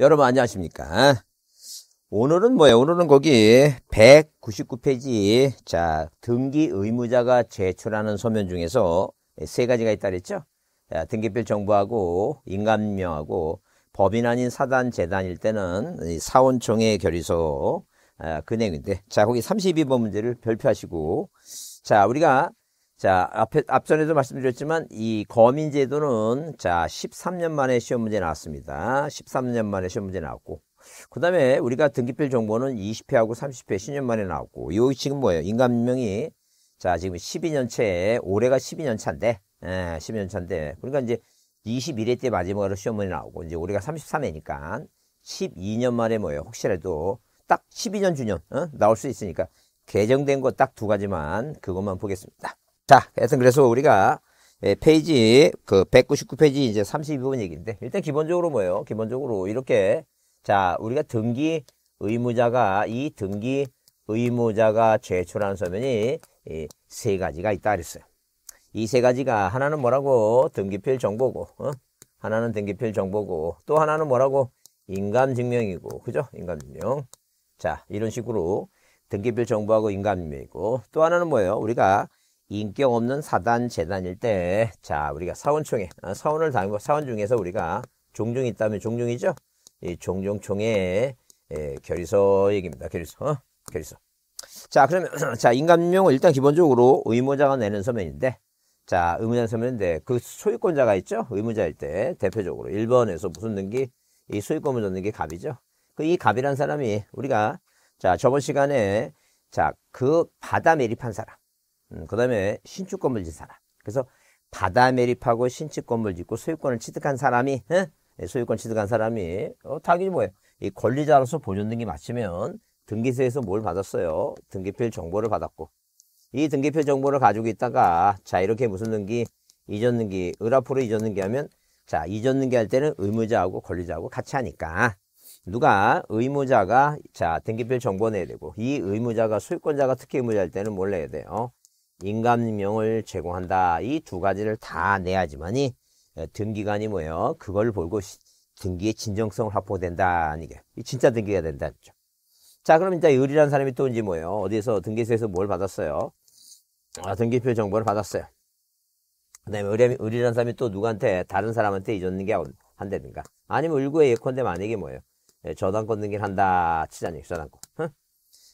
여러분 안녕하십니까 오늘은 뭐예요 오늘은 거기 199페이지 자 등기 의무자가 제출하는 서면 중에서 세 가지가 있다 그랬죠 자, 등기필 정보하고 인감명하고 법인 아닌 사단 재단일 때는 사원총회 결의서 아, 근행인데 그 자 거기 32번 문제를 별표하시고 자 우리가 자, 앞에, 앞전에도 말씀드렸지만 이 거민제도는 자, 13년 만에 시험 문제 나왔습니다. 13년 만에 시험 문제 나왔고. 그 다음에 우리가 등기필 정보는 20회하고 30회 10년 만에 나왔고. 요, 지금 뭐예요? 인간명이 자, 지금 1 2년차 올해가 12년 차인데, 예, 12년 차인데. 그러니까 이제 21회 때 마지막으로 시험 문제 나오고, 이제 올해가 33회니까 12년 만에 뭐예요? 혹시라도 딱 12년 주년, 어? 나올 수 있으니까 개정된 거 딱 두 가지만 그것만 보겠습니다. 자, 하여튼 그래서 우리가 예, 페이지 그 199페이지 이제 32번 얘기인데 일단 기본적으로 뭐예요? 기본적으로 이렇게 자, 우리가 등기 의무자가 이 등기 의무자가 제출한 서면이 세 가지가 있다 그랬어요. 이 세 가지가 하나는 뭐라고 등기필 정보고 어? 하나는 등기필 정보고 또 하나는 뭐라고 인감증명이고 그죠? 인감증명 자 이런 식으로 등기필 정보하고 인감증명이고 또 하나는 뭐예요? 우리가 인격 없는 사단 재단일 때자 우리가 사원총회 아, 사원을 당하고 사원 중에서 우리가 종종 있다면 종종이죠 이 종종총회 예, 결의서 얘기입니다 결의서 어? 결의서 자 그러면 자 인감용 일단 기본적으로 의무자가 내는 서면인데 자 의무자 서면인데 그 소유권자가 있죠 의무자일 때 대표적으로 1번에서 무슨 등기 이 소유권을 얻는 게 갑이죠 그 이 갑이란 사람이 우리가 자 저번 시간에 자그 바다 매립한 사람 음, 그 다음에 신축 건물 짓 사람. 그래서 바다 매립하고 신축 건물 짓고 소유권을 취득한 사람이, 에? 예, 소유권 취득한 사람이, 어, 당연히 뭐예요? 이 권리자로서 보존등기 맞추면 등기소에서 뭘 받았어요? 등기필 정보를 받았고. 이 등기표 정보를 가지고 있다가, 자, 이렇게 무슨 등기? 이전 등기, 을앞으로 이전 등기 하면, 자, 이전 등기 할 때는 의무자하고 권리자하고 같이 하니까, 누가 의무자가 자 등기표 정보 내야 되고 이 의무자가 소유권자가 특혜의무자할 때는 뭘 내야 돼요? 인감명을 제공한다. 이 두 가지를 다 내야지만이 등기관이 뭐예요? 그걸 보고 등기의 진정성 을 확보된다. 이게 진짜 등기가 된다. 자, 그럼 이제 을이라는 사람이 또 이제 뭐예요? 어디에서 등기소에서 뭘 받았어요? 아, 등기표 정보를 받았어요. 그 다음에 을이, 을이라는 사람이 또 누구한테, 다른 사람한테 잊었는 게 한다든가. 아니면 을구의 예컨대 만약에 뭐예요? 저당권 등기를 한다. 치자니, 저당권.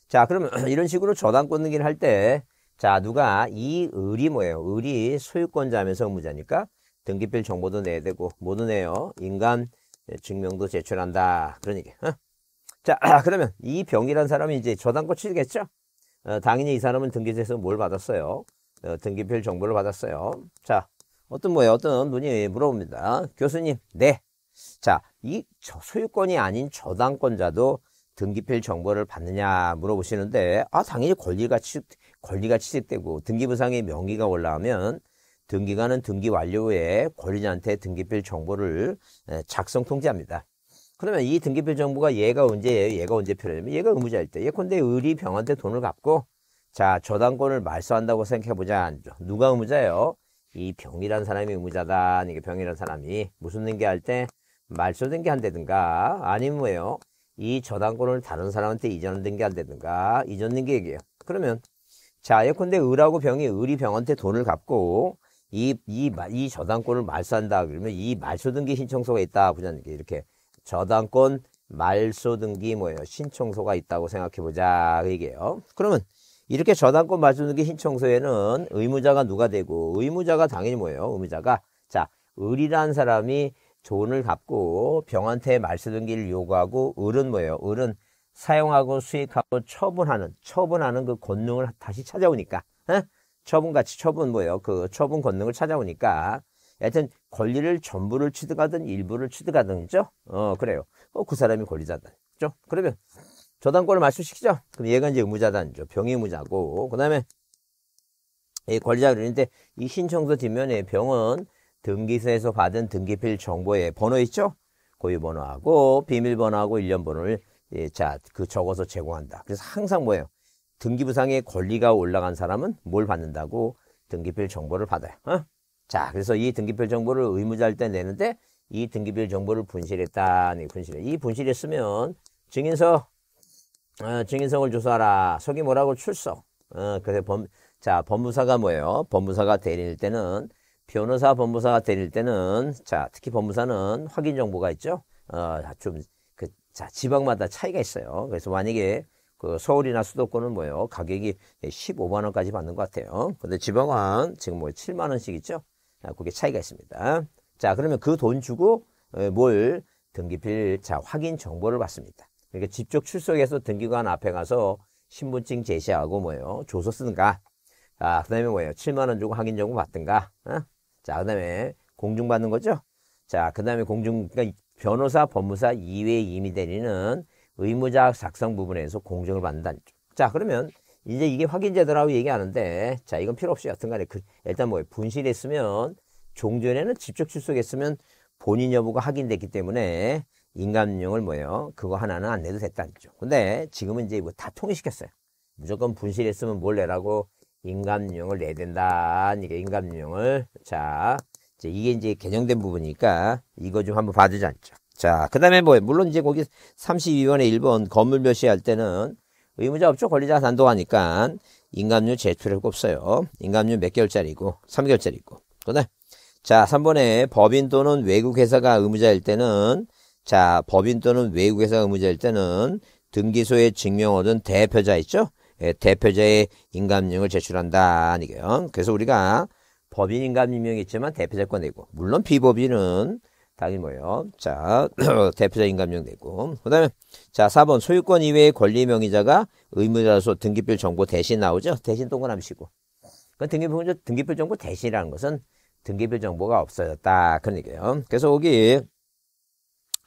자, 그러면 이런 식으로 저당권 등기를 할 때, 자, 누가 이 을이 뭐예요? 을이 소유권자 하면 성무자니까 등기필 정보도 내야 되고 모도 내요. 인간 증명도 제출한다. 그런 얘기. 어? 자, 그러면 이 병이란 사람이 이제 저당권 치겠죠? 르 어, 당연히 이 사람은 등기소에서 뭘 받았어요? 어, 등기필 정보를 받았어요. 자, 어떤 뭐예요? 어떤 분이 물어봅니다. 교수님, 네. 자, 이 소유권이 아닌 저당권자도 등기필 정보를 받느냐 물어보시는데, 아, 당연히 권리가 취득, 권리가 취득되고 등기부상의 명의가 올라오면 등기관은 등기 완료 후에 권리자한테 등기필 정보를 작성 통지합니다. 그러면 이 등기필 정보가 얘가 언제예요? 얘가 언제 필요하냐면 얘가 의무자일 때. 예컨대 을리 병한테 돈을 갚고 자 저당권을 말소한다고 생각해보자. 누가 의무자예요? 이 병이란 사람이 의무자다. 이게 병이란 사람이 무슨 등기할 때 말소 등기한다든가 아니면 뭐예요? 이 저당권을 다른 사람한테 이전 등기한다든가 이전 등기 얘기예요. 그러면 자, 예컨대 을하고 병이 을이 병한테 돈을 갚고 이, 이, 이 저당권을 말소한다. 그러면 이 말소 등기 신청서가 있다. 보자는 게 이렇게 저당권 말소 등기 뭐예요? 신청서가 있다고 생각해 보자. 이게요. 그 그러면 이렇게 저당권 말소 등기 신청서에는 의무자가 누가 되고 의무자가 당연히 뭐예요? 의무자가 자, 을이라는 사람이 돈을 갚고 병한테 말소 등기를 요구하고 을은 뭐예요? 을은 사용하고 수익하고 처분하는 처분하는 그 권능을 다시 찾아오니까 에? 어? 처분같이 처분 뭐예요 그 처분 권능을 찾아오니까 하여튼 권리를 전부를 취득하든 일부를 취득하든죠 어 그래요 어, 그 사람이 권리자단죠 그러면 저당권을 말씀시키죠 그럼 얘가 이제 의무자단이죠 병의무자고 그 다음에 이 권리자 그러는데 이 신청서 뒷면에 병은 등기소에서 받은 등기필 정보에 번호 있죠 고유번호하고 비밀번호하고 일련번호를 예, 자, 그 적어서 제공한다. 그래서 항상 뭐예요? 등기부상의 권리가 올라간 사람은 뭘 받는다고? 등기필 정보를 받아요. 어? 자, 그래서 이 등기필 정보를 의무자일 때 내는데 이 등기필 정보를 분실했다. 네, 분실해. 이 분실했으면 증인서, 어, 증인성을 조사하라. 속이 뭐라고 출석. 어, 그래서 범, 자, 법무사가 뭐예요? 법무사가 대리일 때는 변호사, 법무사가 대리일 때는 자, 특히 법무사는 확인 정보가 있죠. 어, 좀 자, 지방마다 차이가 있어요. 그래서 만약에 그 서울이나 수도권은 뭐예요? 가격이 15만 예, 원까지 받는 것 같아요. 근데 지방은 지금 뭐 7만 원씩 있죠? 아, 그게 차이가 있습니다. 자, 그러면 그 돈 주고 어, 뭘 등기필 자 확인 정보를 받습니다. 그러니까 직접 출석해서 등기관 앞에 가서 신분증 제시하고 뭐예요? 조서 쓰든가. 아, 그다음에 뭐예요? 7만 원 주고 확인 정보 받든가. 어? 자, 그다음에 공중 받는 거죠? 자, 그다음에 공중 그러니까 변호사, 법무사 이외의 임의 대리는 의무자 작성 부분에서 공정을 받는다는 쪽. 자, 그러면 이제 이게 확인제도라고 얘기하는데 자, 이건 필요 없이 여튼간에 그, 일단 뭐 분실했으면 종전에는 직접 출석했으면 본인 여부가 확인됐기 때문에 인감용을 뭐예요? 그거 하나는 안 내도 됐다는 쪽. 근데 지금은 이제 뭐다 통일시켰어요. 무조건 분실했으면 뭘 내라고 인감용을 내야 된다. 이게 인감용을 자이 이게 이제 개정된 부분이니까 이거 좀 한번 봐주지 않죠. 자, 그 다음에 뭐예요? 물론 이제 거기 32번에 1번 건물 몇시할 때는 의무자 업죠 권리자 단독하니까 인감률 제출을 꼽어요. 인감률 몇 개월짜리고, 3개월짜리고. 그다음 자, 3번에 법인 또는 외국 회사가 의무자일 때는 자, 법인 또는 외국 회사가 의무자일 때는 등기소에 증명 얻은 대표자 있죠? 예, 대표자의 인감증을 제출한다. 아니게요. 그래서 우리가 법인인가 임명했지만 대표자권 내고 물론 비법인은 당연히 뭐예요. 자 대표자 인감명 내고 그다음에 자 4번 소유권 이외의 권리 명의자가 의무자로서 등기표 정보 대신 나오죠. 대신 동그라미 치고. 그 등기표 등기표 정보 대신이라는 것은 등기표 정보가 없어졌다 그런 얘기예요. 그래서 여기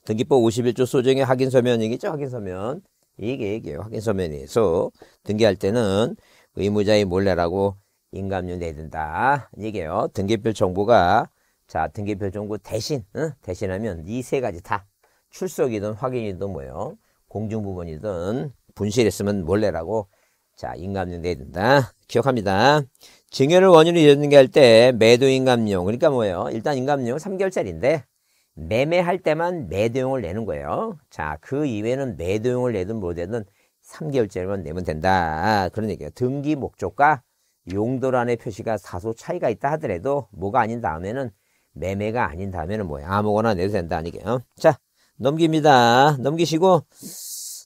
등기법 51조 소정의 확인 서면이겠죠. 확인 서면 이게 이게 확인 서면에서 등기할 때는 의무자의 몰래라고 인감료 내야 된다. 이게요 등기표 정보가 자 등기표 정보 대신 응? 대신하면 이 세 가지 다 출석이든 확인이든 뭐예요. 공중부분이든 분실했으면 몰래라고 자 인감료 내야 된다. 기억합니다. 증여를 원인으로이어게할 때 매도 인감료 그러니까 뭐예요. 일단 인감료 3개월짜리인데 매매할 때만 매도용을 내는 거예요. 자, 그 이외에는 매도용을 내든 못 내든 3개월째만 내면 된다. 그런 얘기예요. 등기 목적과 용도란의 표시가 사소 차이가 있다 하더라도 뭐가 아닌 다음에는 매매가 아닌 다음에는 뭐야 아무거나 내도 된다 아니게 어? 자 넘깁니다 넘기시고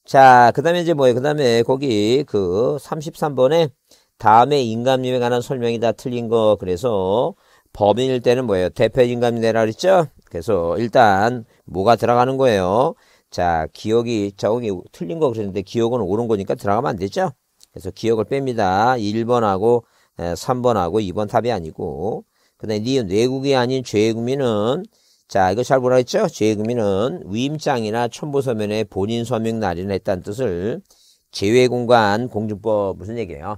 자그 다음에 이제 뭐예요 그 다음에 거기 그 33번에 다음에 인감률에 관한 설명이 다 틀린 거 그래서 법인일 때는 뭐예요 대표 인감률내라 그랬죠 그래서 일단 뭐가 들어가는 거예요 자 기억이 적응이 틀린 거 그랬는데 기억은 옳은 거니까 들어가면 안 되죠 그래서 기억을 뺍니다 1번하고 3번하고 예, 2번 답이 아니고 그 다음에 니은 외국이 아닌 죄의금인은 자 이거 잘 보라 했죠? 죄의금인은 위임장이나 첨부서면에 본인 서명 날인을 했다는 뜻을 제외공간 공주법 무슨 얘기예요?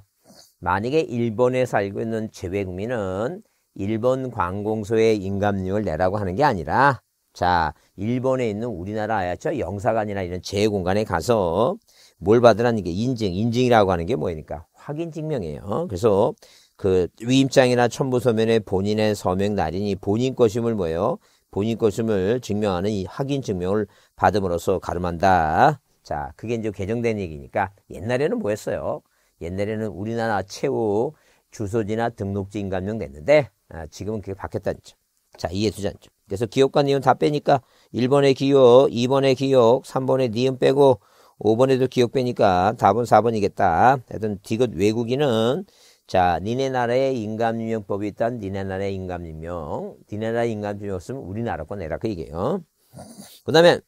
만약에 일본에 살고 있는 제외국민은 일본 관공서에 인감료를 내라고 하는 게 아니라 자 일본에 있는 우리나라 아야죠 영사관이나 이런 제외공간에 가서 뭘 받으라는 게 인증 인증이라고 하는 게 뭐니까 확인 증명이에요. 그래서 그 위임장이나 첨부 서면에 본인의 서명 날인이 본인 것임을 뭐예요? 본인 것임을 증명하는 이 확인 증명을 받음으로써 가름한다. 자, 그게 이제 개정된 얘기니까 옛날에는 뭐였어요? 옛날에는 우리나라 최후 주소지나 등록지 인감명 됐는데 아, 지금은 그게 바뀌었다는 점. 자, 이해되지 죠 그래서 기억과 니은 다 빼니까 1번의 기억, 2번의 기억, 3번의 니은 빼고 5번에도 기억 빼니까 답은 4번이겠다. 하여튼 디귿 외국인은 자, 니네 나라에 인감유명법이 있단 니네 나라에 인감유명. 니네 나라에 인감유명 없으면 우리나라 거 내라. 그 얘기예요. 그 다음에,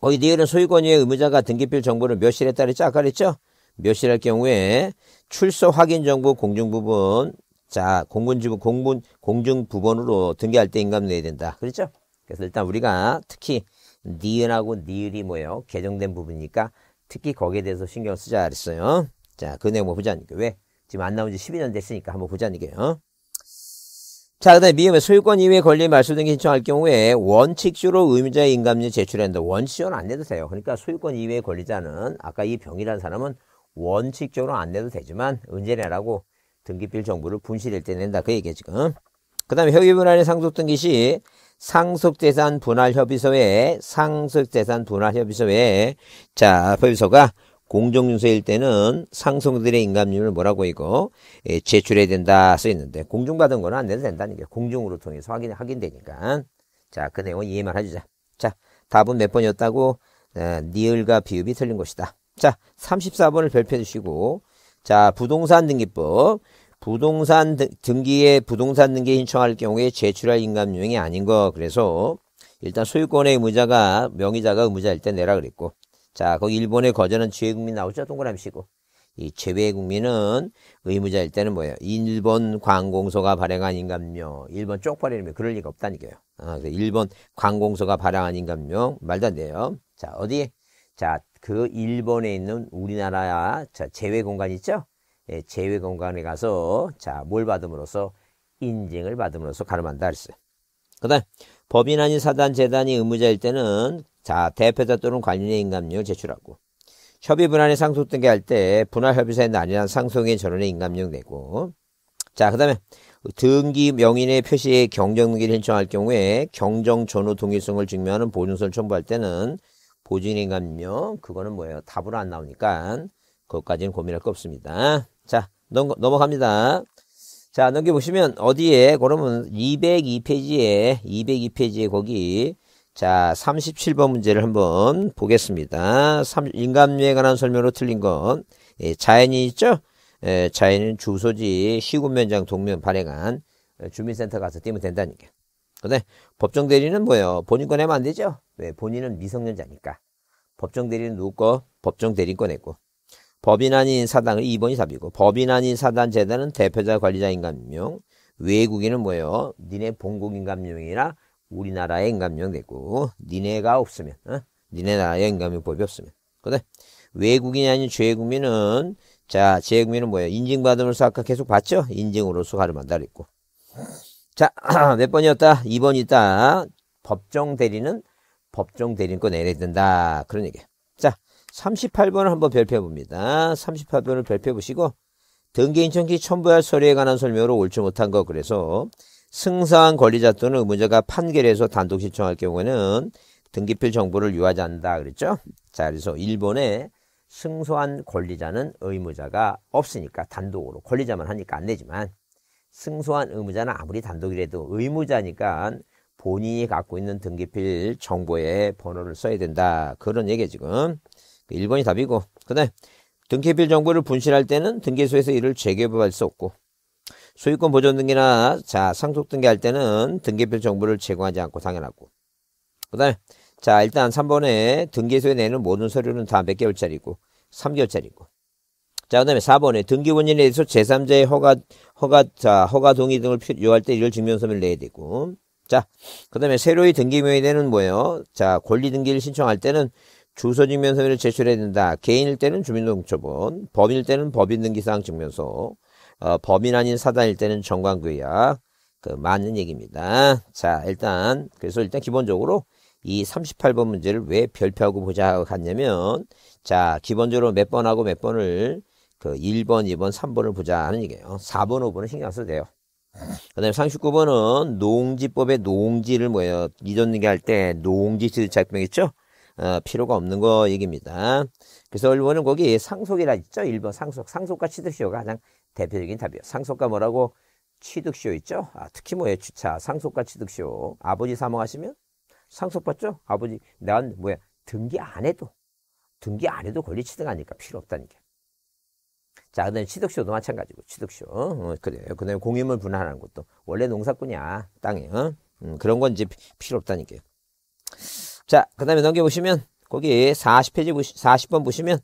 거기 니은 소유권위의 의무자가 등기필 정보를 몇시에 따르지? 아까 그랬죠? 몇실할 경우에 출소 확인 정보 공중 부분, 자, 공군지부, 공군, 공중 부분으로 등기할 때 인감 내야 된다. 그랬죠? 그래서 일단 우리가 특히 니은하고 니을이 뭐예요? 개정된 부분이니까 특히 거기에 대해서 신경 쓰자 그랬어요. 자, 그 내용 뭐 보자니까. 왜? 지금 안 나온 지 12년 됐으니까 한번 보자니까요. 자, 그 다음에 미음의 소유권 이외의 권리 말소 등 신청할 경우에 원칙적으로 의무자의 인감률 제출한다. 원칙적으로 안 내도 돼요. 그러니까 소유권 이외의 권리자는 아까 이 병이라는 사람은 원칙적으로 안 내도 되지만 은제내라고 등기필 정보를 분실일 때 낸다. 그 얘기야 지금. 그 다음에 협의분 안의 상속 등기 시 상속재산 분할 협의소 에 상속재산 분할 협의소 에자 협의소가 공정윤서일 때는 상속들의 인감률을 뭐라고 이거 예, 제출해야 된다 써 있는데 공증받은 거는 안 내도 된다는 게 공증으로 통해서 확인 확인되니까 자 그 내용은 이해만 해주자 자 답은 몇 번이었다고 에, 네, 니을과 비읍이 틀린 것이다 자 34번을 별표해 주시고 자 부동산 등기법 부동산 등기에 부동산 등기 신청할 경우에 제출할 인감 유형이 아닌 거 그래서 일단 소유권의 의무자가 명의자가 의무자일 때 내라 그랬고 자 거기 그 일본의 거저는 지외국민 나오죠 동그라미 치고 이제외국민은 의무자일 때는 뭐예요 일본 관공서가 발행한 인감명 일본 쪽발이면 그럴 리가 없다니까요 아, 일본 관공서가 발행한 인감명 말도 안 돼요 자 어디 자그 일본에 있는 우리나라 자제외공간 있죠 예, 제외 공간에 가서 자 뭘 받음으로써 인증을 받음으로써 가름한다 했어요. 그다음 법인 아닌 사단 재단이 의무자일 때는 자 대표자 또는 관리인의 인감료 제출하고 협의 분할의 상속 등기 할때 분할 협의사에 나뉘한 상속의 전원의 인감료 내고 자 그다음에 등기 명인의 표시에 경정등기를 신청할 경우에 경정 전후 동일성을 증명하는 보증서를 첨부할 때는 보증인감료 그거는 뭐예요 답으로 안 나오니까 그것까지는 고민할 거 없습니다. 자, 넘, 넘어갑니다. 자, 넘겨보시면 어디에, 그러면 202페이지에, 202페이지에 거기, 자, 37번 문제를 한번 보겠습니다. 3, 인감류에 관한 설명으로 틀린 건, 예, 자연이 있죠? 예, 자연은 주소지, 시군면장, 동면 발행한 어, 주민센터 가서 뛰면 된다니까. 근데 법정 대리는 뭐예요? 본인 거내면안 되죠? 왜? 본인은 미성년자니까. 법정 대리는 누구 거? 법정 대리 꺼냈고. 법인 아닌 사단은 2번이 답이고 법인 아닌 사단 재단은 대표자 관리자 인감명 외국인은 뭐예요? 니네 본국 인감명이라 우리나라의 인감명 되고 니네가 없으면 어? 니네 나라의 인감명법이 없으면 그래 외국인이 아닌 죄국민은 자 죄국민은 뭐예요? 인증받음으로서 아까 계속 봤죠? 인증으로서 가르만다 그랬고 자 몇 번이었다? 2번이 있다 법정 대리는 법정 대리인 거 내려야 된다 그런 얘기예요 38번을 한번 별표해 봅니다. 38번을 별표해 보시고 등기인청기 첨부할 서류에 관한 설명으로 옳지 못한 것 그래서 승사한 권리자 또는 의무자가 판결에서 단독 신청할 경우에는 등기필 정보를 유하지 않는다 그랬죠? 자 그래서 일본에 승소한 권리자는 의무자가 없으니까 단독으로 권리자만 하니까 안 되지만 승소한 의무자는 아무리 단독이라도 의무자니까 본인이 갖고 있는 등기필 정보에 번호를 써야 된다 그런 얘기 지금 1번이 답이고 그다음 등기필 정보를 분실할 때는 등기소에서 이를 재개발할 수 없고 소유권 보존 등기나 자 상속 등기 할 때는 등기필 정보를 제공하지 않고 당연하고 그다음 에자 일단 3번에 등기소에 내는 모든 서류는 다 몇 개월짜리고 3개월짜리고 자, 그 다음에 4번에 등기본인에 대해서 제3자의 허가, 허가, 자, 허가 동의 등을 요할 때 이를 증명서를 내야 되고. 자, 그 다음에 새로이 등기명에 대는 뭐예요? 자, 권리 등기를 신청할 때는 주소증명서를 제출해야 된다. 개인일 때는 주민등록처본, 법인일 때는 법인등기사항 증명서, 어, 법인 아닌 사단일 때는 정관구약, 그 맞는 얘기입니다. 자, 일단 그래서 일단 기본적으로 이 38번 문제를 왜 별표하고 보자 갔냐면 자, 기본적으로 몇 번 하고 몇 번을 그 1번, 2번, 3번을 보자 하는 얘기예요. 4번, 5번은 신경 안 써도 돼요. 그 다음에 39번은 농지법의 농지를 뭐예요? 이전 얘기할때 농지 취득작명 했죠 어, 필요가 없는 거 얘기입니다. 그래서 1번은 거기 상속이라 있죠. 1번 상속. 상속과 취득시효가 가장 대표적인 답이에요. 상속과 뭐라고? 취득시효 있죠. 아, 특히 뭐예요? 주차. 상속과 취득시효. 아버지 사망하시면 상속받죠. 아버지 난 뭐야? 등기 안 해도 등기 안 해도 권리 취득하니까 필요 없다니까. 자, 그 다음에 취득시효도 마찬가지고, 취득시효. 어, 그래요. 그 다음에 공유물 분할하는 것도. 원래 농사꾼이야, 땅에. 어? 음, 그런 건 이제 필요 없다니까요. 자, 그 다음에 넘겨보시면, 거기 40페이지, 40번 보시면,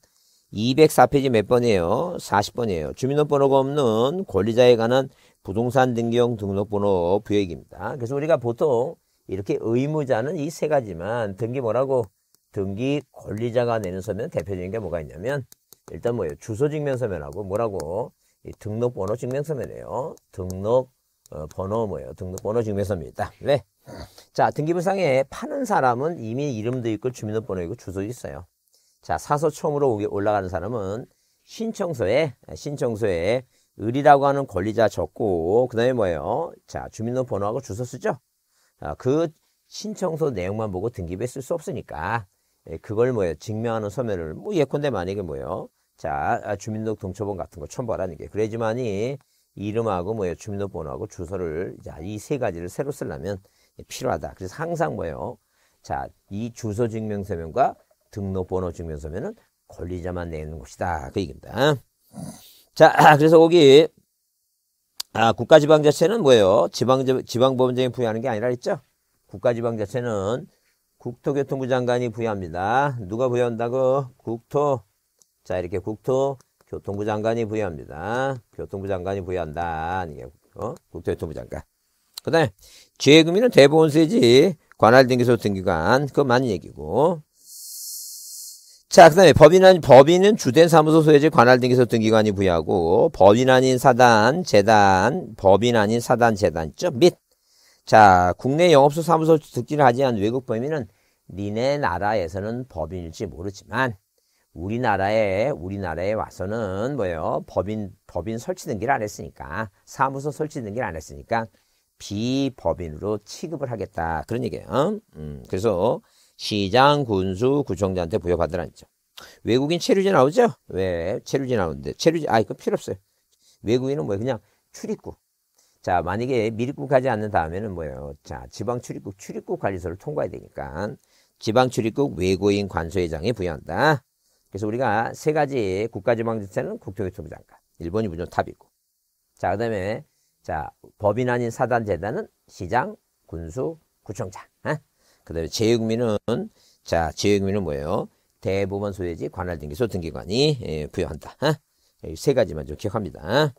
204페이지 몇 번이에요? 40번이에요. 주민등록번호가 없는 권리자에 관한 부동산 등기용 등록번호 부여액입니다. 그래서 우리가 보통 이렇게 의무자는 이 세 가지만 등기 뭐라고? 등기 권리자가 내는 서면 대표적인 게 뭐가 있냐면 일단 뭐예요? 주소 증명서면하고 뭐라고? 등록번호 증명서면이에요. 등록 어, 번호 뭐예요? 등록번호 증명서입니다. 네. 자, 등기부상에 파는 사람은 이미 이름도 있고 주민등록번호 있고 주소 있어요. 자, 사서 처음으로 올라가는 사람은 신청서에 신청서에 을이라고 하는 권리자 적고 그다음에 뭐예요? 자, 주민등록번호하고 주소 쓰죠. 아, 그 신청서 내용만 보고 등기부에 쓸 수 없으니까 예, 그걸 뭐예요? 증명하는 서면을 뭐 예컨대 만약에 뭐예요? 자, 아, 주민등록 동초본 같은 거 첨부하라는 게그래지만이 이름하고 뭐예요? 주민등록번호하고 주소를 이 세 가지를 새로 쓰려면 필요하다. 그래서 항상 뭐예요? 자, 이 주소 증명서면과 등록번호 증명서면은 권리자만 내는 것이다. 그 얘기입니다. 자, 그래서 거기 아, 국가지방자체는 뭐예요? 지방 지방법원장이 부여하는 게 아니라 했죠. 국가지방자체는 국토교통부 장관이 부여합니다. 누가 부여한다고? 국토. 자, 이렇게 국토 교통부 장관이 부여합니다. 교통부 장관이 부여한다. 이게 어? 국토교통부 장관. 그 다음에 재금리는대본원세지 관할 등기소 등기관 그거 많이 얘기고 자, 그 다음에 법인 아닌, 법인은 주된 사무소 소유지 관할 등기소 등기관이 부여하고, 법인 아닌 사단, 재단, 법인 아닌 사단, 재단, 죠 및, 자, 국내 영업소 사무소 등기를 하지 않은 외국 범인은 니네 나라에서는 법인일지 모르지만, 우리나라에 우리나라에 와서는 뭐예요? 법인 법인 설치 등기를 안 했으니까 사무소 설치 등기를 안 했으니까 비법인으로 취급을 하겠다 그런 얘기예요. 음, 그래서 시장 군수 구청장한테 부여받으라는 죠 외국인 체류지 나오죠? 왜 체류지 나오는데 체류지 아 이거 필요 없어요. 외국인은 뭐 그냥 출입국. 자 만약에 미리국하지 않는 다음에는 뭐예요? 자 지방 출입국 출입국 관리소를 통과해야 되니까 지방 출입국 외국인 관소회장이 부여한다. 그래서 우리가 세 가지 국가지방자치는 국토교통부 장관. 일본이 무조건 탑이고. 자, 그 다음에, 자, 법인 아닌 사단재단은 시장, 군수, 구청장. 어? 예? 그 다음에 재외국민은 자, 재외국민은 뭐예요? 대법원 소유지 관할 등기소 등기관이 예, 부여한다. 어? 세 가지만 좀 기억합니다.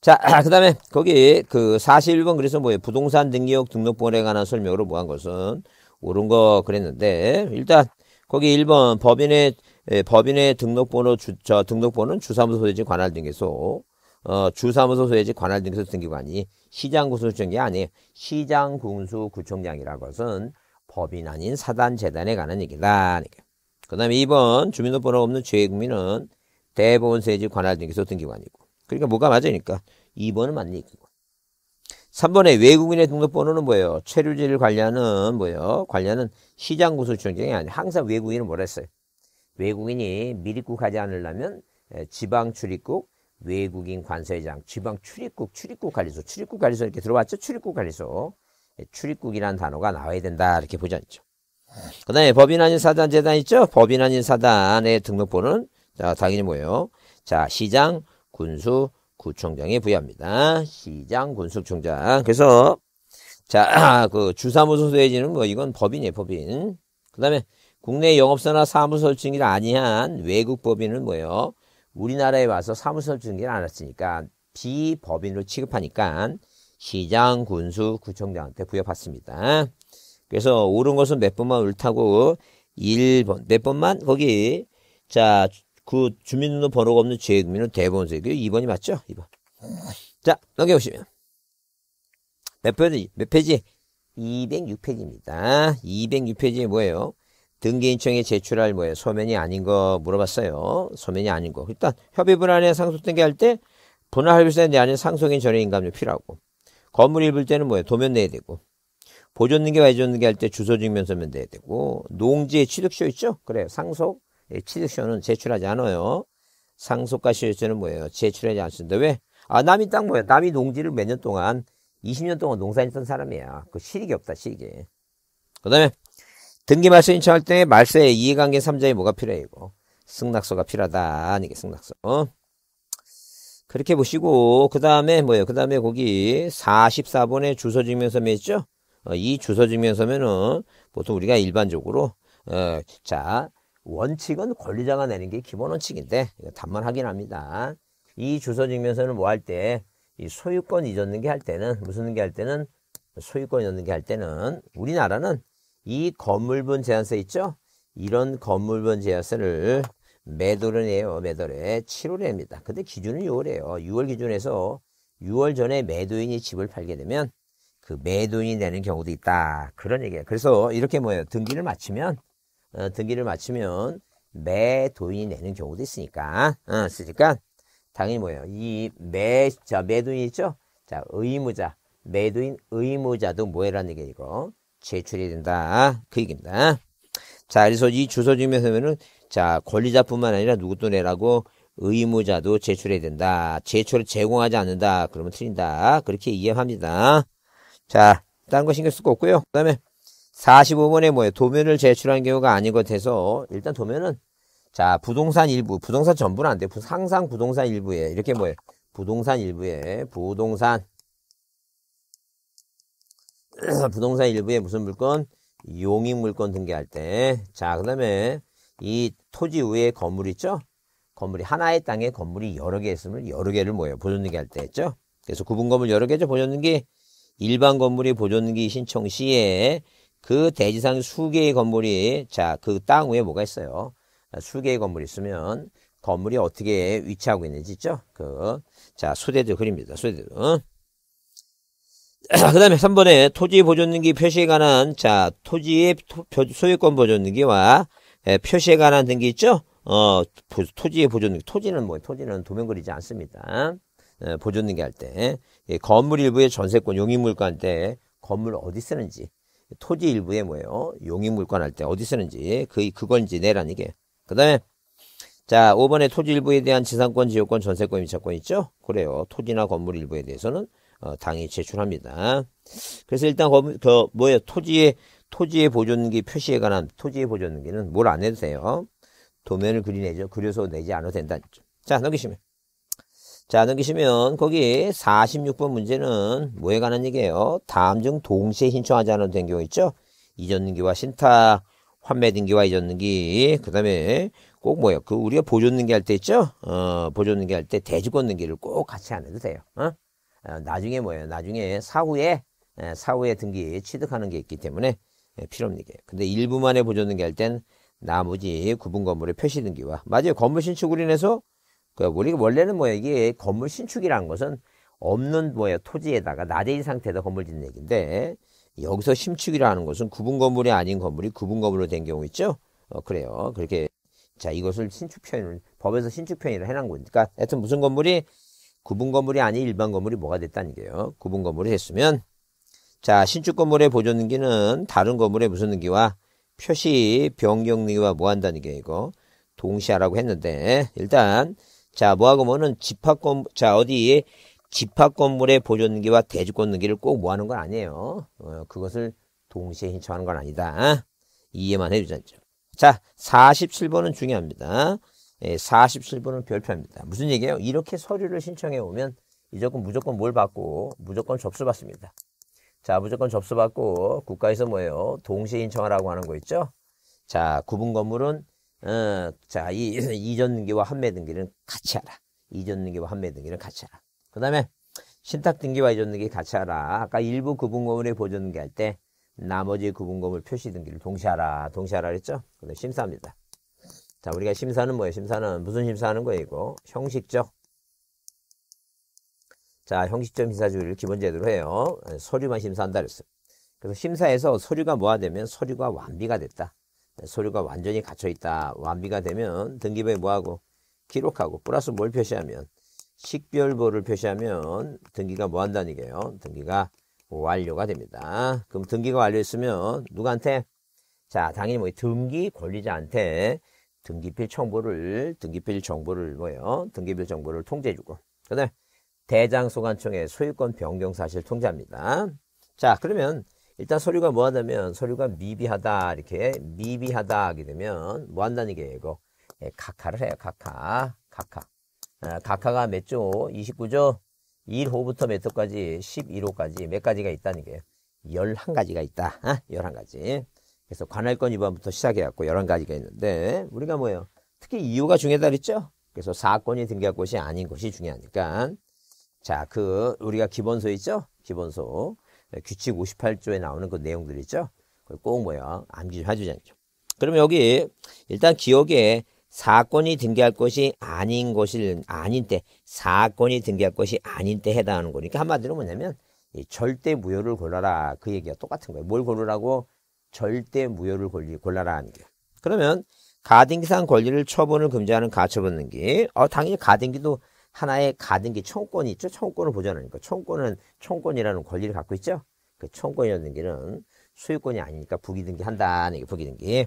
자, 그 다음에 거기 그 41번 그래서 뭐예요? 부동산 등기역 등록본에 관한 설명으로 뭐 한 것은 옳은 거 그랬는데 일단 거기 1번 법인의 예, 법인의 등록번호 주, 저 등록번호는 주사무소 소유지 관할 등기소. 어, 주사무소 소유지 관할 등기소 등기관이 시장군수구청이 아니에요. 시장군수구청장이라는 것은 법인 아닌 사단 재단에 관한 얘기다. 그 다음에 2번 주민등록번호 없는 죄국민은 대법원 소유지 관할 등기소 등기관이고. 그러니까 뭐가 맞으니까 2번은 맞는 얘기고. 3번에 외국인의 등록번호는 뭐예요? 체류지를 관리하는 뭐예요? 관리하는 시장군수구청장이 아니에요. 항상 외국인은 뭐랬어요? 외국인이 미입국하지 않으려면 예, 지방 출입국, 외국인 관서회장 지방 출입국, 출입국 관리소, 출입국 관리소 이렇게 들어왔죠? 출입국 관리소. 예, 출입국이라는 단어가 나와야 된다. 이렇게 보지않죠그 다음에 법인 아닌 사단 재단 있죠? 법인 아닌 사단의 등록번호는 자, 당연히 뭐예요? 자, 시장, 군수, 구청장이 부여합니다. 시장, 군수, 청장 그래서 자, 그 주사무소 소유지는 뭐 이건 법인이에요, 법인. 그 다음에 국내 영업사나 사무소 증기 아니한 외국 법인은 뭐예요? 우리나라에 와서 사무소 증기를 안 했으니까 비법인으로 취급하니까 시장, 군수, 구청장한테 부여받습니다. 그래서 옳은 것은 몇 번만 옳다고 1번, 몇 번만? 거기 자, 그 주민등록번호가 없는 재의금융은 대본세이고 2번이 맞죠? 2번. 자, 넘겨보시면 몇 페이지? 몇 페이지? 206페이지입니다. 206페이지에 뭐예요? 등기인청에 제출할 뭐예요? 소면이 아닌 거 물어봤어요. 소면이 아닌 거. 일단 협의 분할에 상속 등기할 때 분할 할부세 내안에 상속인 전의 인감료 필요하고 건물 입을 때는 뭐예요? 도면 내야 되고 보존 등기와 이전 등기할 때 주소 증명서면 내야 되고 농지에 취득시효 있죠? 그래요. 상속 예, 취득시효는 제출하지 않아요. 상속과 시효세는 뭐예요? 제출하지 않습니다. 왜? 아 남이 땅 뭐예요? 남이 농지를 몇 년 동안 20년 동안 농사했던 사람이야. 그 실익이 없다 실익이. 그 다음에 등기 말소 신청할 때말세의 이해관계 3자의 뭐가 필요해 이거 승낙서가 필요하다 아니게 승낙서 어? 그렇게 보시고 그 다음에 뭐예요 그 다음에 거기 44번에 주소증명서면 있죠 어, 이 주소증명서면은 보통 우리가 일반적으로 어, 자 원칙은 권리자가 내는 게 기본 원칙인데 답만 확인합니다 이 주소증명서는 뭐 할 때 이 소유권 이전 등기 할 때는 무슨 등기 할 때는 소유권 이전 등기 할 때는 우리나라는 이 건물분 제한서 있죠? 이런 건물분 제한서를 매도를해요 매도에 7월에 입니다. 근데 기준은 6월이에요. 6월 기준에서 6월 전에 매도인이 집을 팔게 되면 그 매도인이 내는 경우도 있다. 그런 얘기예요. 그래서 이렇게 뭐예요? 등기를 마치면 어, 등기를 마치면 매도인이 내는 경우도 있으니까 어, 쓰니까 당연히 뭐예요? 이매자 매도인 있죠? 자 의무자 매도인 의무자도 뭐해라는 얘기예요. 이거 제출해야 된다. 그 얘기입니다. 자, 그래서 이 주소증명서면은 자, 권리자뿐만 아니라 누구도 내라고 의무자도 제출해야 된다. 제출을 제공하지 않는다. 그러면 틀린다. 그렇게 이해합니다. 자, 다른 거 신경 쓸 거 없고요. 그 다음에 45번에 뭐예요? 도면을 제출한 경우가 아닌 것해서 일단 도면은 자, 부동산 일부, 부동산 전부는 안 돼. 상상 부동산 일부에 이렇게 뭐예요? 부동산 일부에 부동산 부동산 일부에 무슨 물건? 용익 물건 등기할 때. 자, 그 다음에 이 토지 위에 건물 있죠? 건물이 하나의 땅에 건물이 여러 개 있으면 여러 개를 모여요. 보존등기 할때 했죠? 그래서 구분 건물 여러 개죠? 보존등기. 일반 건물이 보존등기 신청 시에 그 대지상 수개의 건물이 자, 그 땅 위에 뭐가 있어요? 수개의 건물 있으면 건물이 어떻게 위치하고 있는지 있죠? 그, 자, 수대도 그립니다. 수대도 응? 그 다음에 3번에 토지 보존등기 표시에 관한 자 토지의 토, 소유권 보존등기와 예, 표시에 관한 등기 있죠? 어 토지의 보존등기 토지는 뭐 토지는 도면 그리지 않습니다. 예, 보존등기 할때 예, 건물 일부의 전세권 용인물권 때 건물 어디 쓰는지 토지 일부에 뭐예요? 용인물권 할 때 어디 쓰는지 그 그건지 내란이 게. 그 다음에 자 5번에 토지 일부에 대한 지상권, 지역권, 전세권, 임차권 있죠? 그래요. 토지나 건물 일부에 대해서는 어, 당이 제출합니다. 그래서 일단 거, 그 뭐예요? 토지의 토지의 보존기 표시에 관한 토지의 보존기는 뭘 안 해도 돼요. 도면을 그리내죠. 그려서 내지 않아도 된다. 자, 넘기시면. 자, 넘기시면 거기 46번 문제는 뭐에 관한 얘기예요? 다음 중 동시에 신청하지 않아도 된 경우 있죠? 이전 등기와 신탁, 환매 등기와 이전 등기, 그 다음에 꼭 뭐예요? 그 우리가 보존 등기할 때 있죠? 어, 보존 등기할 때 대주권 등기를 꼭 같이 안 해도 돼요. 어? 어, 나중에 뭐예요? 나중에 사후에 예, 사후에 등기 취득하는 게 있기 때문에 예, 필요없는 게. 근데 일부만의 보조등기 할 땐 나머지 구분 건물의 표시 등기와 맞아요. 건물 신축으로 인해서 그 우리가 원래는 뭐 이게 건물 신축이라는 것은 없는 뭐예요 토지에다가 나대인 상태에다 건물 짓는 얘기인데 여기서 신축이라는 것은 구분 건물이 아닌 건물이 구분 건물로 된 경우 있죠. 어 그래요. 그렇게 자 이것을 신축 표현 을 법에서 신축 표현이라 해놓은 거니까 하여튼 무슨 건물이 구분 건물이 아닌 일반 건물이 뭐가 됐다는 게요. 구분 건물이 됐으면 자 신축 건물의 보존 등기는 다른 건물의 무슨 등기와 표시 변경 등기와 뭐 한다는 게 이거 동시하라고 했는데 일단 자 뭐하고 뭐는 집합 건자 어디 집합 건물의 보존 등기와 대주권 등기를 꼭 뭐하는 건 아니에요. 어, 그것을 동시에 신청하는 건 아니다. 이해만 해주자죠. 자 47번은 중요합니다. 47번은 예, 별표입니다. 무슨 얘기예요? 이렇게 서류를 신청해 오면 이조건 무조건 뭘 받고 무조건 접수받습니다. 자, 무조건 접수받고 국가에서 뭐예요? 동시에 신청하라고 하는 거 있죠? 자, 구분 건물은 어, 자, 이 이전 등기와 판매 등기는 같이 하라. 이전 등기와 판매 등기는 같이 하라. 그다음에 신탁 등기와 이전 등기 같이 하라. 아까 일부 구분 건물에 보존 등기할 때 나머지 구분 건물 표시 등기를 동시에 하라. 동시에 하라 그랬죠? 그다음 심사합니다. 자, 우리가 심사는 뭐예요? 심사는 무슨 심사하는 거예요? 이거 형식적. 자, 형식적 심사주의를 기본 제도로 해요. 서류만 심사한다 그랬어요. 그래서 심사에서 서류가 뭐가 되면 서류가 완비가 됐다. 서류가 완전히 갇혀 있다. 완비가 되면 등기부에 뭐하고 기록하고 플러스 뭘 표시하면 식별부를 표시하면 등기가 뭐 한다는 얘기예요. 등기가 완료가 됩니다. 그럼 등기가 완료했으면 누구한테? 자, 당연히 뭐 등기 권리자한테 등기필 정보를 등기필 정보를 뭐예요? 등기필 정보를 통제해주고 그다음 대장 소관청의 소유권 변경 사실 통제합니다. 자 그러면 일단 서류가 뭐하다면 서류가 미비하다 이렇게 미비하다 하게 되면 뭐 한다는 게 이거 예, 각하를 해요. 각하 각하 아, 각하가 몇 조? 29조 1호부터 몇 호까지 11호까지 몇 가지가 있다는 게 11가지가 있다. 아, 11가지. 그래서 관할권 위반부터 시작해갖고 여러 가지가 있는데 우리가 뭐예요? 특히 이유가 중요하다 그랬죠? 그래서 사건이 등기할 것이 아닌 것이 중요하니까 자, 그 우리가 기본소 있죠? 기본소 규칙 58조에 나오는 그 내용들 있죠? 그걸 꼭 뭐야 암기 좀 해주자죠. 그러면 여기 일단 기억에 사건이 등기할 것이 아닌 것을 아닌 때 사건이 등기할 것이 아닌 때 해당하는 거니까 한마디로 뭐냐면 이 절대 무효를 골라라 그 얘기가 똑같은 거예요. 뭘 고르라고 절대 무효를 골라라 하는 게. 그러면 가등기상 권리를 처분을 금지하는 가처분등기. 어, 당연히 가등기도 하나의 가등기 청권이 있죠. 청권을 보전하니까 청권은 청권이라는 권리를 갖고 있죠. 그 청권이라는 등기는 소유권이 아니니까 부기등기 한다는 게 부기등기.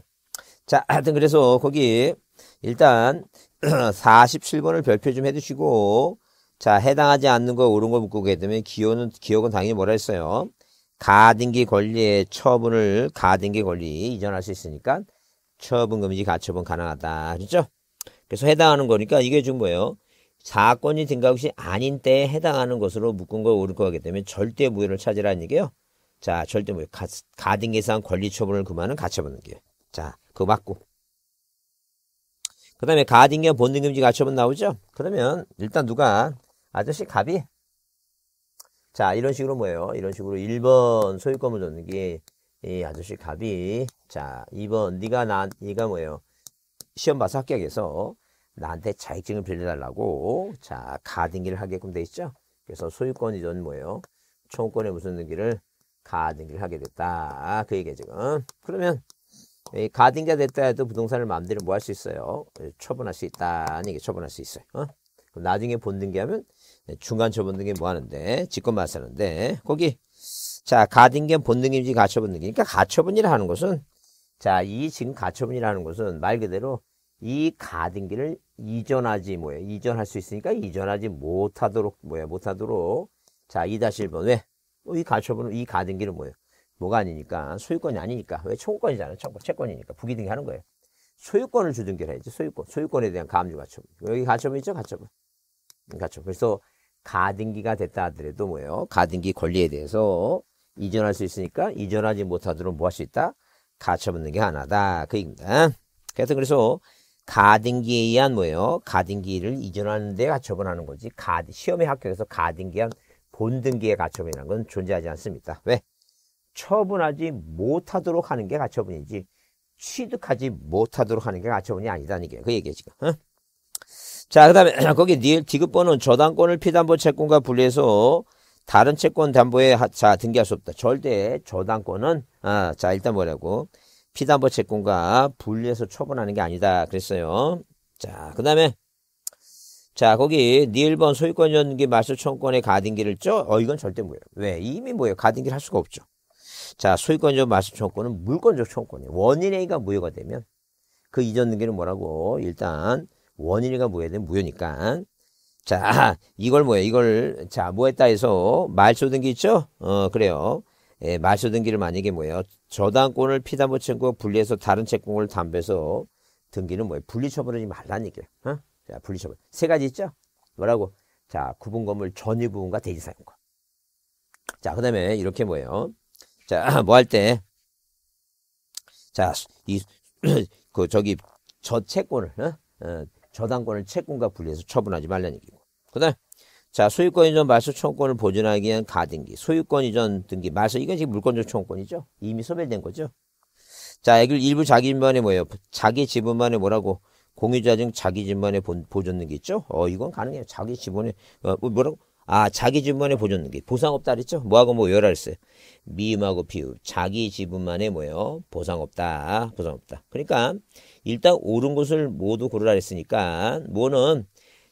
자, 하여튼 그래서 거기 일단 47번을 별표 좀 해주시고 자, 해당하지 않는 거 옳은 거묻고 되면 기억은 기억은 당연히 뭐라 했어요? 가등기 권리의 처분을 가등기 권리 이전할 수 있으니까 처분 금지 가처분 가능하다. 그렇죠? 그래서 해당하는 거니까 이게 지금 뭐예요? 사건이 등각 시 아닌 때에 해당하는 것으로 묶은 걸 오를 거기 때문에 절대 무효를 찾으라는 얘기예요. 자, 절대 무효. 가, 가등기상 권리 처분을 그만은 가처분 게. 자, 그거 맞고. 그 다음에 가등기와 본등금지 가처분 나오죠? 그러면 일단 누가 아저씨 갑이 자, 이런 식으로 뭐예요? 이런 식으로 1번 소유권을 줬는 게, 이 아저씨 갑이, 자, 2번, 네가 나, 네가 뭐예요? 시험 봐서 합격해서 나한테 자격증을 빌려달라고, 자, 가등기를 하게끔 돼 있죠? 그래서 소유권 이든 뭐예요? 총권에 무슨 등기를 가등기를 하게 됐다. 그 얘기야, 지금. 그러면, 이 가등기가 됐다 해도 부동산을 마음대로 뭐 할 수 있어요? 예, 처분할 수 있다는 얘 처분할 수 있어요. 어? 그럼 나중에 본등기하면 네, 중간 초본등기 뭐 하는데 직권 맞사는데 거기 자가등기 본등기인지 가처분등기니까 그러니까 가처분이라 하는 것은 자 이 지금 가처분이라는 것은 말 그대로 이 가등기를 이전하지 뭐예요 이전할 수 있으니까 이전하지 못하도록 뭐야 못하도록 자이 다시 일번 왜? 어, 이가처분이 가등기는 뭐예요 뭐가 아니니까 소유권이 아니니까 왜청권이잖아요 청구 채권이니까 부기등기 하는 거예요 소유권을 주등기를 해야지 소유권 소유권에 대한 감압 가처분 여기 가처분 있죠 가처분 음, 가처분 그래서 가등기가 됐다 하더라도 뭐예요? 가등기 권리에 대해서 이전할 수 있으니까 이전하지 못하도록 뭐 할 수 있다? 가처분된 게 하나다. 그 얘기입니다. 그래서 그래서 가등기에 의한 뭐예요? 가등기를 이전하는 데 가처분하는 거지. 가, 시험에 합격해서 가등기한 본등기에 가처분이라는 건 존재하지 않습니다. 왜? 처분하지 못하도록 하는 게 가처분이지 취득하지 못하도록 하는 게 가처분이 아니다는 게그 얘기예요 지금. 응? 자, 그 다음에 거기 디귿번호는 저당권을 피담보 채권과 분리해서 다른 채권 담보에 자 등기할 수 없다. 절대 저당권은 아, 자 일단 뭐라고 피담보 채권과 분리해서 처분하는 게 아니다 그랬어요. 자, 그 다음에 자 거기 니일번 소유권 연기 마소청권의 가등기를 쪄? 어 이건 절대 뭐예요. 왜? 이미 뭐예요. 가등기를 할 수가 없죠. 자 소유권적 말소청권은 물권적 청권이에요. 원인 A가 무효가 되면 그 이전 등기는 뭐라고 일단 원인이가 뭐야 되면 무효니까. 자, 이걸 뭐야 이걸 자, 뭐 했다 해서 말소등기 있죠? 어, 그래요. 예, 말소등기를 만약에 뭐예요? 저당권을 피담보 채권 분리해서 다른 채권을 담배서 등기는 뭐예요? 분리처분하지 말라는 얘기예요. 어? 자, 분리처분. 세 가지 있죠? 뭐라고? 자, 구분 건물 전유 부분과 대지 사용권. 자, 그다음에 이렇게 뭐예요? 자, 뭐 할 때? 자, 이 그 저기 저 채권을 어? 어, 저당권을 채권과 분리해서 처분하지 말라는 얘기고. 그 다음, 자, 소유권 이전 말소 청구권을 보존하기 위한 가등기, 소유권 이전 등기, 말소, 이건 지금 물권적 청구권이죠? 이미 소멸된 거죠? 자, 애길 일부 자기 집만에 뭐예요? 자기 지분만에 뭐라고? 공유자 중 자기 집만에 보존등기 있죠? 어, 이건 가능해요. 자기 지분에, 어, 뭐 뭐라고? 아, 자기 지분만에 보존등기. 보상 없다 그랬죠? 뭐하고 뭐열할수있어요 미음하고 비읍. 자기 지분만에 뭐예요? 보상 없다. 보상 없다. 그러니까, 일단 옳은 것을 모두 고르라 했으니까 뭐는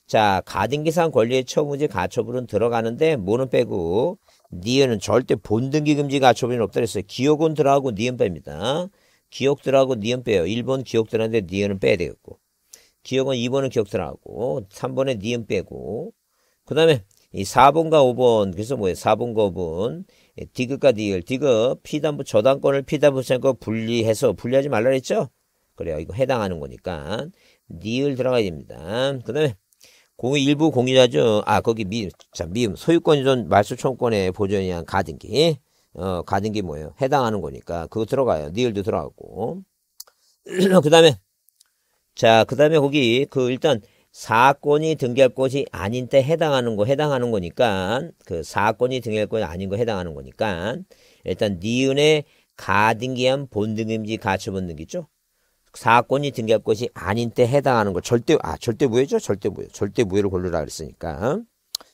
자 가등기상 권리의 처분지 가처분은 들어가는데 뭐는 빼고 니은은 절대 본등기 금지 가처분이 없다 그랬어요. 기억은 들어가고 니은 빼입니다 기억 들어가고 니은 빼요. 1번 기억 들어가는데 니은은 빼야 되겠고 기억은 2번은 기억 들어가고 3번에 니은 빼고 그 다음에 이 4번과 5번 그래서 뭐예요? 4번과 5번 예, 디귿과 디귿 디귿 피담보 저당권을 피담보 생권 분리해서 분리하지 말라 그랬죠? 그래요. 이거 해당하는 거니까 니을 들어가야 됩니다. 그 다음에 공유 일부 공유자죠. 아 거기 미, 자, 미음 소유권이전 말소총권의 보존이 한 가등기 어 가등기 뭐예요? 해당하는 거니까 그거 들어가요. 니을도 들어가고 그 다음에 자그 다음에 거기 그 일단 사건이 등기할 것이 아닌 때 해당하는 거 해당하는 거니까 그 사건이 등기할 것이 아닌 거 해당하는 거니까 일단 니은의 가등기한 본등기인지 가처분 등기죠. 사건이 등기할 것이 아닌 때 해당하는 걸 절대 아 절대 무효죠 절대 무효 절대 무효를 고르라 그랬으니까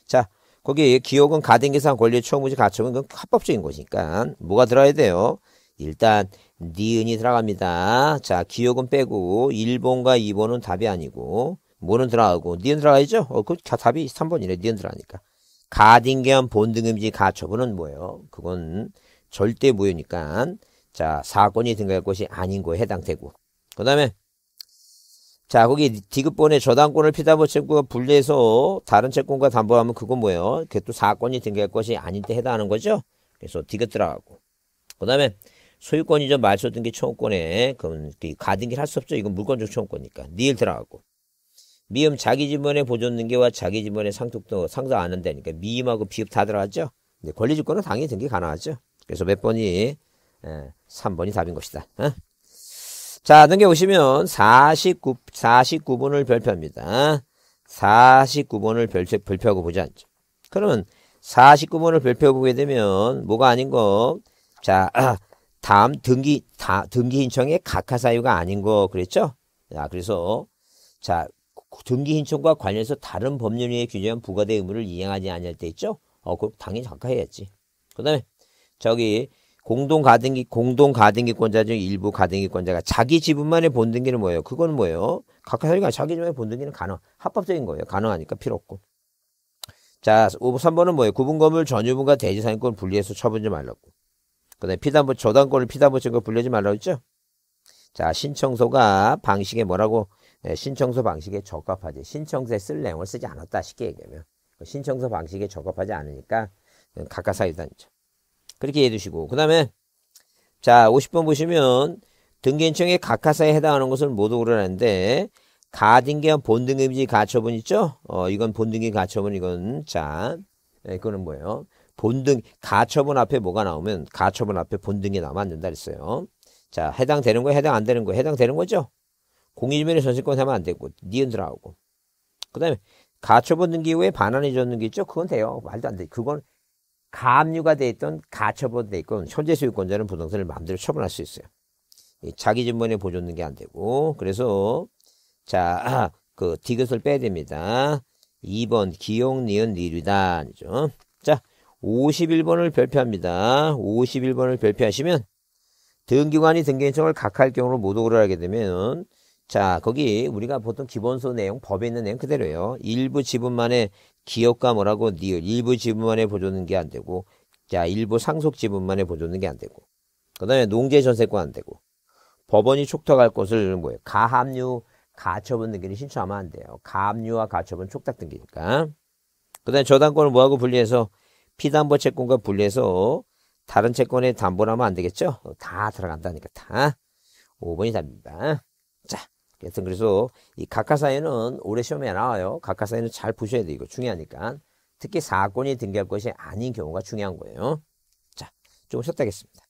자 거기에 기억은 가등기상 권리의 처무지 가처분 그건 합법적인 것이니까 뭐가 들어야 돼요 일단 니은이 들어갑니다 자 기억은 빼고 1번과 2번은 답이 아니고 뭐는 들어가고 니은 들어가야죠 어, 그 답이 3번이네 니은 들어가니까 가등기한 본등금지 가처분은 뭐예요 그건 절대 무효니까 자 사건이 등기할 것이 아닌 거에 해당되고 그 다음에 자 거기 디귿본에 저당권을 피담보 채권과 뭐 분리해서 다른 채권과 담보하면 그건 뭐예요? 그게 또 사건이 등기할 것이 아닌 데 해당하는 거죠. 그래서 디귿 들어가고 그 다음에 소유권 이전 말소 등기 청구권에 그건 가등기를 할 수 없죠. 이건 물권적 청구권이니까 니을 들어가고 미음 자기 지문의 보존 등기와 자기 지문의 상속도 상상 안 한다니까 미음하고 비읍 다 들어갔죠. 권리주권은 당연히 등기 가능하죠. 그래서 몇 번이 에, 예, 3번이 답인 것이다. 어? 자, 넘겨보시면 49, 49번을 별표합니다. 49번을 별표, 별표하고 보지 않죠. 그러면 49번을 별표해보게 되면 뭐가 아닌 거? 자, 다음 등기, 다, 등기 신청의 각하 사유가 아닌 거 그랬죠? 자, 그래서 자, 등기 신청과 관련해서 다른 법률위에 규정한 부과대 의무를 이행하지 아니할 때 있죠? 어, 그 당연히 각하해야지. 그 다음에 저기 공동 가등기 공동 가등기권자 중 일부 가등기권자가 자기 지분만의 본등기는 뭐예요? 그건 뭐예요? 각하 사유가 자기 지분의 본등기는 가능 합법적인 거예요. 가능하니까 필요 없고. 자, 3번은 뭐예요? 구분 건물 전유분과 대지 상인권 분리해서 처분 지 말라고. 그다음에 피담보 저당권을 피담보 증거 분리하지 말라고 했죠? 자, 신청서가 방식에 뭐라고 네, 신청서 방식에 적합하지. 신청서에 쓸 내용을 쓰지 않았다 쉽게 얘기하면. 신청서 방식에 적합하지 않으니까 각하 사유단이죠. 그렇죠? 그렇게 해 두시고 그 다음에 자 50번 보시면 등기인청의 각하사에 해당하는 것을 모두 오르라는데 가등기한 본등기이지 가처분 있죠? 어 이건 본등기 가처분 이건 자 네, 그거는 뭐예요? 본등 가처분 앞에 뭐가 나오면 가처분 앞에 본등이 나면 안 된다 그랬어요. 자 해당되는 거 해당 안 되는 거 해당되는 거죠? 공인이면의 전세권 하면 안 되고 니은 들어가고 그 다음에 가처분 등기 후에 반환해 줬는 게 있죠? 그건 돼요. 말도 안 돼. 그건 가압류가 돼 있던 가처분 돼 있건 현재 소유권자는 부동산을 마음대로 처분할 수 있어요. 자기 전번에 보존는 게 안 되고 그래서 자 그 디귿을 빼야 됩니다. 2번 기용 니은 니류단아죠자 51번을 별표합니다. 51번을 별표하시면 등기관이 등기인청을 각할 경우로 모독을 하게 되면 자 거기 우리가 보통 기본소 내용 법에 있는 내용 그대로예요. 일부 지분만의 기업과 뭐라고 니을 일부 지분만에 보조는 게 안 되고 자 일부 상속 지분만에 보조는 게 안 되고 그다음에 농재 전세권 안 되고 법원이 촉탁할 것을 뭐예요 가압류 가처분 등기를 신청하면 안 돼요 가압류와 가처분 촉탁 등기니까 그다음에 저당권을 뭐하고 분리해서 피담보 채권과 분리해서 다른 채권에 담보를 하면 안 되겠죠 다 들어간다니까 다 5번이 답입니다. 하여튼 그래서 이각하사에는 올해 시험에 나와요. 각하사에는잘 보셔야 돼 이거 중요하니까. 특히 사건이 등기할 것이 아닌 경우가 중요한 거예요. 자, 조금 쉬었다 하겠습니다.